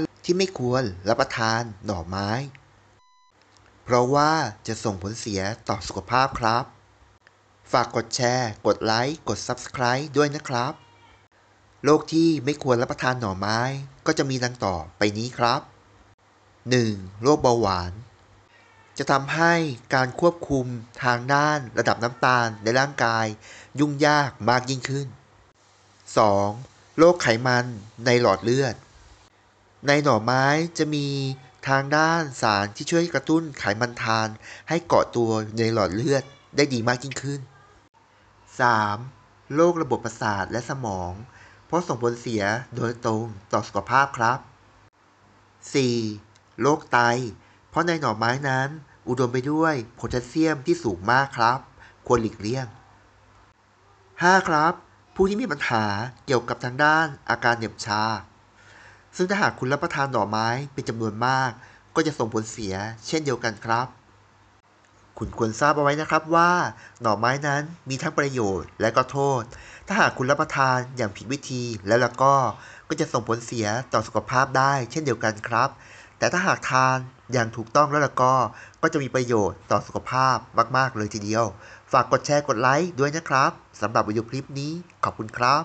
5ที่ไม่ควรรับประทานหน่อไม้ เพราะว่าจะส่งผลเสียต่อสุขภาพครับ ฝากกดแชร์ กดไลค์ กด Subscribe ด้วยนะครับ โรคที่ไม่ควรรับประทานหน่อไม้ก็จะมีดังต่อไปนี้ครับ 1. โรคเบาหวาน จะทำให้การควบคุมทางด้านระดับน้ำตาลในร่างกายยุ่งยากมากยิ่งขึ้น 2. โรคไขมันในหลอดเลือดในหน่อไม้จะมีทางด้านสารที่ช่วยกระตุ้นไขมันทานให้เกาะตัวในหลอดเลือดได้ดีมากยิ่งขึ้น 3. โรคระบบประสาทและสมอง เพราะส่งผลเสียโดยตรงต่อสุขภาพครับ 4. โรคไต เพราะในหน่อไม้นั้นอุดมไปด้วยโพแทสเซียมที่สูงมากครับ ควรหลีกเลี่ยง 5. ครับ ผู้ที่มีปัญหาเกี่ยวกับทางด้านอาการเหน็บชาซึ่งถ้าหากคุณรับประทานหน่อไม้เป็นจำนวนมากก็จะส่งผลเสียเช่นเดียวกันครับ คุณควรทราบเอาไว้นะครับว่า หน่อไม้นั้นมีทั้งประโยชน์และก็โทษ ถ้าหากคุณรับประทานอย่างผิดวิธีแล้วล่ะก็ก็จะส่งผลเสียต่อสุขภาพได้ เช่นเดียวกันครับ แต่ถ้าหากทานอย่างถูกต้องแล้วล่ะก็ก็จะมีประโยชน์ต่อสุขภาพมาก ๆ เลยทีเดียว ฝากกดแชร์กดไลค์ด้วยนะครับสำหรับวิดีโอคลิปนี้ขอบคุณครับ